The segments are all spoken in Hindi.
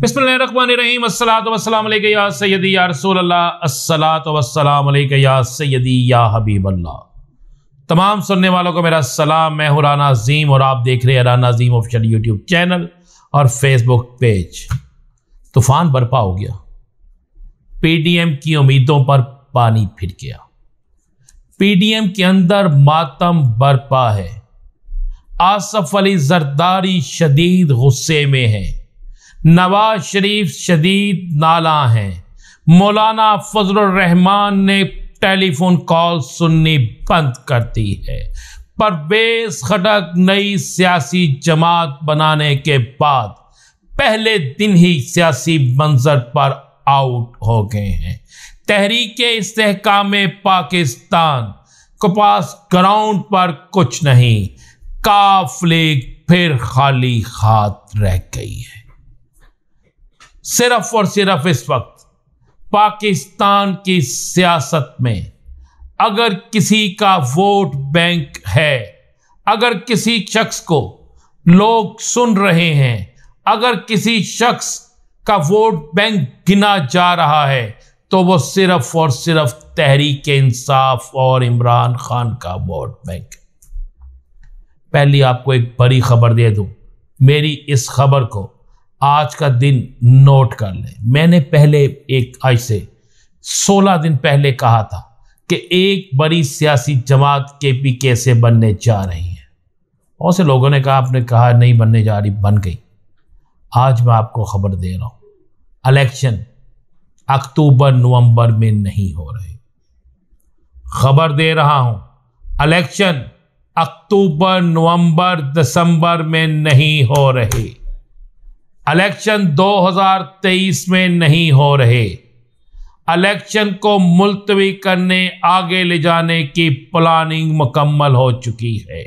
बिस्मिल्लाम तमाम सुनने वालों को मेरा सलाम मैं हूँ राना अजीम और आप देख रहे हैं Rana Azeem official YouTube channel और फेसबुक पेज तूफान बर्पा हो गया पीडीएम की उम्मीदों पर पानी फिर गया पीडीएम के अंदर मातम बरपा है आसफ अली जरदारी शदीद गुस्से में है नवाज शरीफ शदीद नाला हैं मौलाना रहमान ने टेलीफोन कॉल सुननी बंद कर दी है परवेज खटक नई सियासी जमात बनाने के बाद पहले दिन ही सियासी मंजर पर आउट हो गए हैं तहरीक इसकाम पाकिस्तान के पास ग्राउंड पर कुछ नहीं काफ लीग फिर खाली हाथ रह गई है सिर्फ और सिर्फ इस वक्त पाकिस्तान की सियासत में अगर किसी का वोट बैंक है अगर किसी शख्स को लोग सुन रहे हैं अगर किसी शख्स का वोट बैंक गिना जा रहा है तो वो सिर्फ और सिर्फ तहरीक इंसाफ और इमरान खान का वोट बैंक पहली आपको एक बड़ी खबर दे दूं मेरी इस खबर को आज का दिन नोट कर लें मैंने पहले एक आज से सोलह दिन पहले कहा था कि एक बड़ी सियासी जमात के पी कैसे बनने जा रही है बहुत से लोगों ने कहा आपने कहा नहीं बनने जा रही बन गई आज मैं आपको खबर दे रहा हूँ इलेक्शन अक्टूबर नवंबर में नहीं हो रहे खबर दे रहा हूं इलेक्शन अक्टूबर नवंबर दिसंबर में नहीं हो रहे इलेक्शन 2023 में नहीं हो रहे इलेक्शन को मुलतवी करने आगे ले जाने की प्लानिंग मुकम्मल हो चुकी है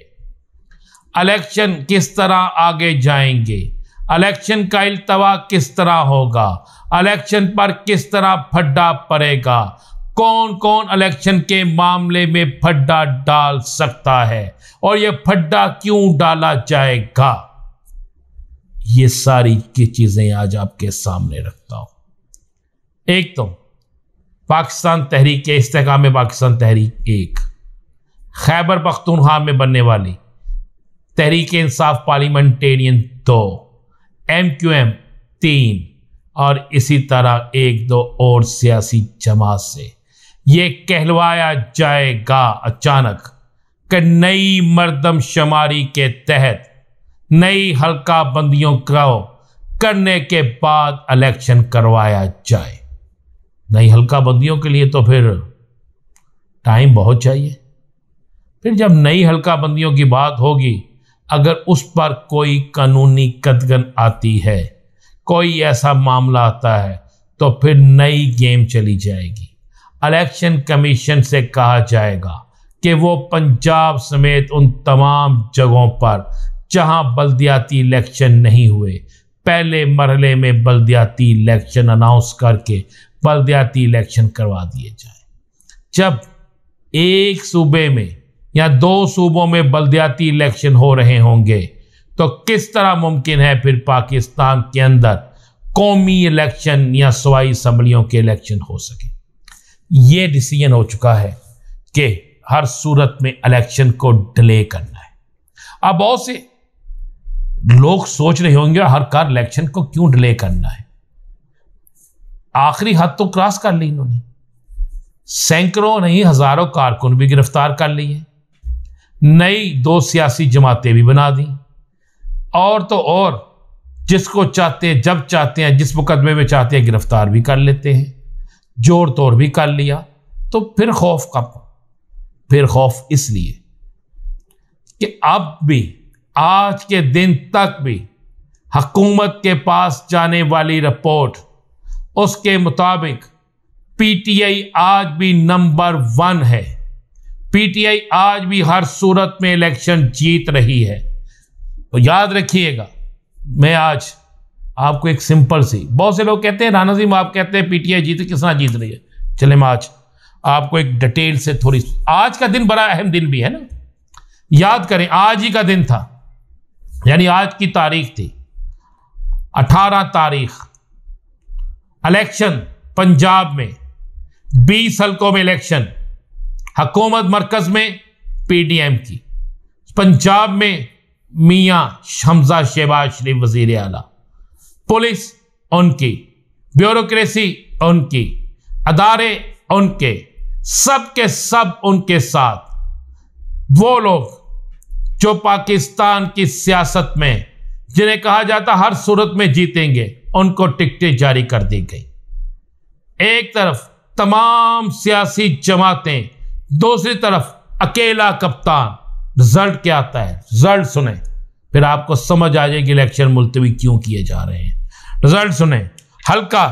इलेक्शन किस तरह आगे जाएंगे इलेक्शन का अल्तवा किस तरह होगा इलेक्शन पर किस तरह फड्डा पड़ेगा कौन कौन इलेक्शन के मामले में फड्डा डाल सकता है और यह फड्डा क्यों डाला जाएगा ये सारी की चीज़ें आज आपके सामने रखता हूं एक तो पाकिस्तान तहरीक के इसकाम पाकिस्तान तहरीक एक खैबर पख्तूनखा में बनने वाली तहरीक इंसाफ पार्लियामेंटेरियन दो एम क्यू एम तीन और इसी तरह एक दो और सियासी जमात से ये कहलवाया जाएगा अचानक कि नई मर्दम शमारी के तहत नई हल्का बंदियों को करने के बाद इलेक्शन करवाया जाए नई हल्का बंदियों के लिए तो फिर टाइम बहुत चाहिए फिर जब नई हल्का बंदियों की बात होगी अगर उस पर कोई कानूनी कदगन आती है कोई ऐसा मामला आता है तो फिर नई गेम चली जाएगी इलेक्शन कमीशन से कहा जाएगा कि वो पंजाब समेत उन तमाम जगहों पर जहां बल्दियाती इलेक्शन नहीं हुए पहले मरहले में बल्दियाती इलेक्शन अनाउंस करके बल्दियाती इलेक्शन करवा दिए जाए जब एक सूबे में या दो सूबों में बल्दियाती इलेक्शन हो रहे होंगे तो किस तरह मुमकिन है फिर पाकिस्तान के अंदर कौमी इलेक्शन या सवाई असम्बलियों के इलेक्शन हो सके ये डिसीजन हो चुका है कि हर सूरत में इलेक्शन को डिले करना है अब बहुत से लोग सोच रहे होंगे हर कार इलेक्शन को क्यों डिले करना है आखिरी हद तो क्रॉस कर ली इन्होंने सैकड़ों नहीं हजारों कारकुन भी गिरफ्तार कर लिए नई दो सियासी जमातें भी बना दी और तो और जिसको चाहते हैं जब चाहते हैं जिस मुकदमे में चाहते हैं गिरफ्तार भी कर लेते हैं जोड़ तोड़ भी कर लिया तो फिर खौफ कब फिर खौफ इसलिए कि अब भी आज के दिन तक भी हकूमत के पास जाने वाली रिपोर्ट उसके मुताबिक पीटीआई आज भी नंबर वन है पीटीआई आज भी हर सूरत में इलेक्शन जीत रही है तो याद रखिएगा मैं आज आपको एक सिंपल सी बहुत से लोग कहते हैं राना जी आप कहते हैं पीटीआई जीत किस तरह जीत रही है चले मैं आज आपको एक डिटेल से थोड़ी आज का दिन बड़ा अहम दिन भी है ना याद करें आज ही का दिन था यानी आज की तारीख थी 18 तारीख इलेक्शन पंजाब में 20 हलकों में इलेक्शन हकूमत मरकज़ में पीडीएम की पंजाब में मियां शमजा शहबाज शरीफ वजीर अला पुलिस उनकी ब्यूरोक्रेसी उनकी अदारे उनके सब के सब उनके साथ वो लोग जो पाकिस्तान की सियासत में जिन्हें कहा जाता हर सूरत में जीतेंगे उनको टिकटें जारी कर दी गई एक तरफ तमाम सियासी जमातें दूसरी तरफ अकेला कप्तान रिजल्ट क्या आता है रिजल्ट सुने फिर आपको समझ आ जाएगी इलेक्शन मुलतवी क्यों किए जा रहे हैं रिजल्ट सुने हल्का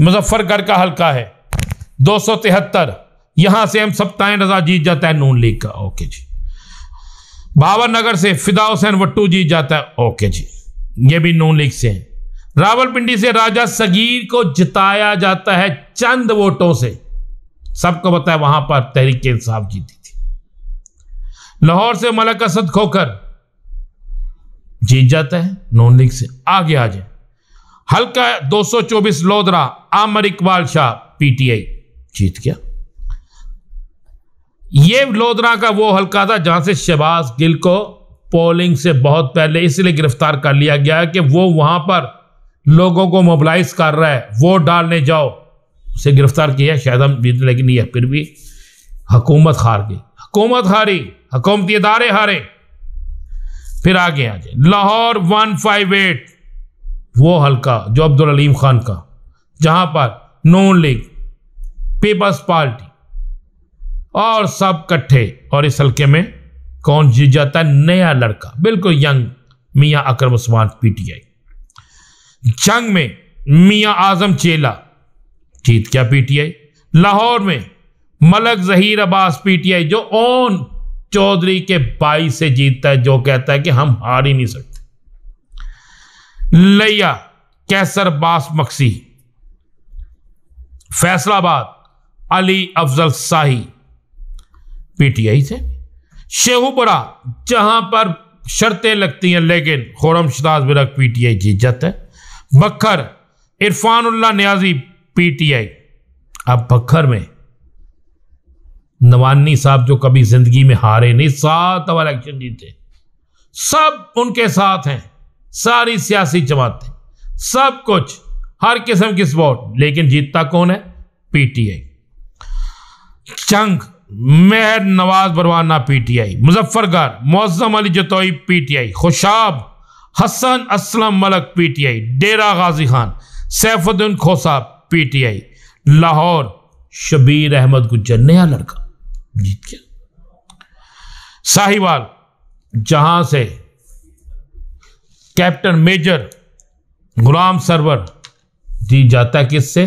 मुजफ्फरगढ़ का हल्का है दो सौ तिहत्तर यहां से हम सप्ताह रजा जीत जाता है नून लीग का ओके जी भावरनगर से फिदा हुसैन वट्टू जीत जाता है ओके जी ये भी नून लीग से हैं रावलपिंडी से राजा सगीर को जिताया जाता है चंद वोटों से सबको बताया वहां पर तहरीक इंसाफ जीती थी लाहौर से मलक असद खोकर जीत जाता है नून लीग से आगे आ जाए हल्का 224 लोधरा आमर इकबाल शाह पीटीआई जीत गया ये लोधरा का वो हल्का था जहां से शहबाज गिल को पोलिंग से बहुत पहले इसलिए गिरफ्तार कर लिया गया कि वो वहां पर लोगों को मोबलाइज कर रहा है वोट डालने जाओ उसे गिरफ्तार किया शायद हम जीत लेकिन यह फिर भी हकूमत हार गई हकूमत हारी हकूमती इदारे हारे फिर आगे आ जाए लाहौर वन फाइव एट वो हल्का जो अब्दुल अलीम खान का जहां पर नून लीग पीपल्स पार्टी और सब कट्ठे और इस हल्के में कौन जीत जाता है नया लड़का बिल्कुल यंग मियाँ अकरम उस्मान पीटीआई जंग में मियां आजम चेला जीत क्या पीटीआई लाहौर में मलक जहीर अब्बास पीटीआई जो ओन चौधरी के बाई से जीतता है जो कहता है कि हम हार ही नहीं सकते लैया कैसर बास मक्सी फैसलाबाद अली अफजल शाही पीटीआई से शेहूपुरा जहां पर शर्तें लगती हैं लेकिन खोरम शदाज बिरक पीटीआई की इज्जत है बखर इरफानुल्ला न्याजी पीटीआई अब बखर में नवानी साहब जो कभी जिंदगी में हारे नहीं सात अब इलेक्शन जीते सब उनके साथ हैं सारी सियासी जमातें सब कुछ हर किस्म की सपोर्ट लेकिन जीतता कौन है PTI Jhang Mehar Nawaz Bharwana PTI Muzaffargarh Moazzam Ali Jatoi PTI Khushab Hassan Aslam Malik PTI Dera Ghazi Khan Saifuddin Khosa PTI Lahore Shabbir Ahmed Gujjar नया लड़का जीत गया साहिवाल जहां से कैप्टन मेजर गुलाम सरवर जीत जाता किससे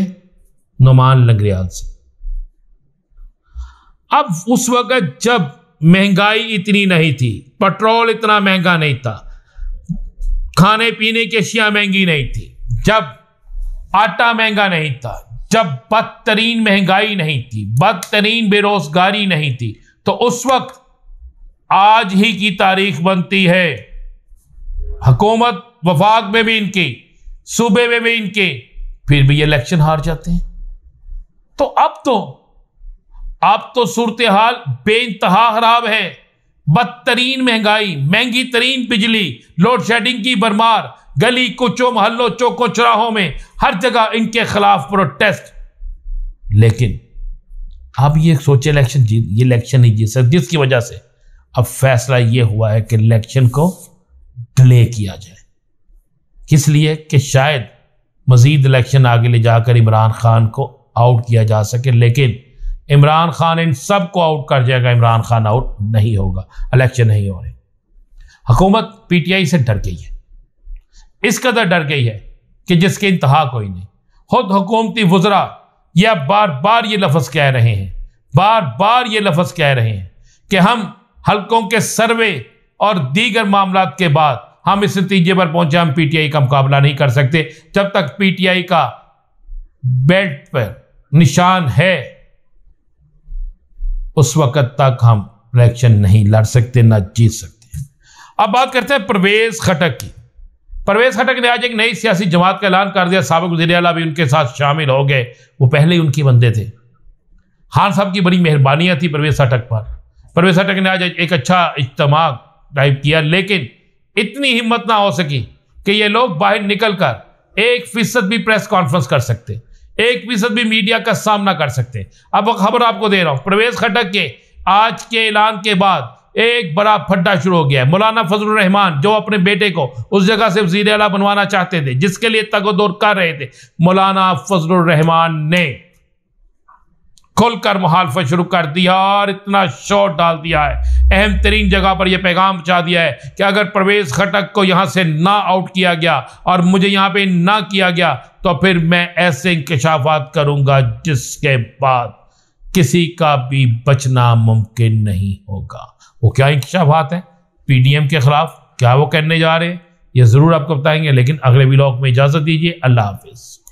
नुमान लंगरियाल से अब उस वक़्त जब महंगाई इतनी नहीं थी पेट्रोल इतना महंगा नहीं था खाने पीने की अशिया महंगी नहीं थी जब आटा महंगा नहीं था जब बदतरीन महंगाई नहीं थी बदतरीन बेरोजगारी नहीं थी तो उस वक्त आज ही की तारीख बनती है हकूमत वफाक में भी इनकी सूबे में भी इनके फिर भी इलेक्शन हार जाते हैं तो अब तो अब तो सूरत हाल बेानतहा खराब है बदतरीन महंगाई महंगी तरीन बिजली लोड शेडिंग की भरमार गली कुचों मोहल्लों चौकों चौराहों में हर जगह इनके खिलाफ प्रोटेस्ट लेकिन अब ये सोचे इलेक्शन जीत ये इलेक्शन नहीं जीत सकते जिसकी वजह से अब फैसला ये हुआ है कि इलेक्शन को डिले किया जाए किस लिए कि शायद मज़ीद इलेक्शन आगे ले जाकर इमरान खान को आउट किया जा सके लेकिन इमरान खान इन सब को आउट कर जाएगा इमरान खान आउट नहीं होगा इलेक्शन नहीं हो रहे हुकूमत पीटीआई से डर गई है इस कदर डर गई है कि जिसके इंतहा कोई नहीं खुद हुकूमती वजरा यह बार बार ये लफ्ज़ कह रहे हैं बार बार ये लफ्ज़ कह रहे हैं कि हम हलकों के सर्वे और दीगर मामला के बाद हम इस नतीजे पर पहुंचे हम पीटीआई का मुकाबला नहीं कर सकते जब तक पीटीआई का बेल्ट पर निशान है उस वक़्त तक हम इलेक्शन नहीं लड़ सकते ना जीत सकते अब बात करते हैं परवेज़ खटक की परवेज़ खटक ने आज एक नई सियासी जमात का ऐलान कर दिया सबक वजी अला भी उनके साथ शामिल हो गए वो पहले ही उनके बंदे थे खान साहब की बड़ी मेहरबानियाँ थी परवेज़ खटक पर परवेज़ खटक ने आज एक अच्छा इज्तम टाइप किया लेकिन इतनी हिम्मत ना हो सकी कि ये लोग बाहर निकल कर एक फीसद भी प्रेस कॉन्फ्रेंस कर सकते एक फीसद भी मीडिया का सामना कर सकते हैं अब खबर आपको दे रहा हूं प्रवेश खटक के आज के ऐलान के बाद एक बड़ा फड्डा शुरू हो गया है मौलाना फजल रहमान जो अपने बेटे को उस जगह से वजीर अला बनवाना चाहते थे जिसके लिए तगोदोर कर रहे थे मौलाना फजल रहमान ने खुलकर मुहालफा शुरू कर दिया और इतना शोर डाल दिया है अहम तरीन जगह पर यह पैगाम पहुँचा दिया है कि अगर प्रवेश घटक को यहाँ से ना आउट किया गया और मुझे यहाँ पे ना किया गया तो फिर मैं ऐसे इंकशाफात करूँगा जिसके बाद किसी का भी बचना मुमकिन नहीं होगा वो क्या इंकशाफात है पीडीएम के खिलाफ क्या वो करने जा रहे हैं ये ज़रूर आपको बताएंगे लेकिन अगले ब्लॉग में इजाज़त दीजिए अल्लाह हाफिज़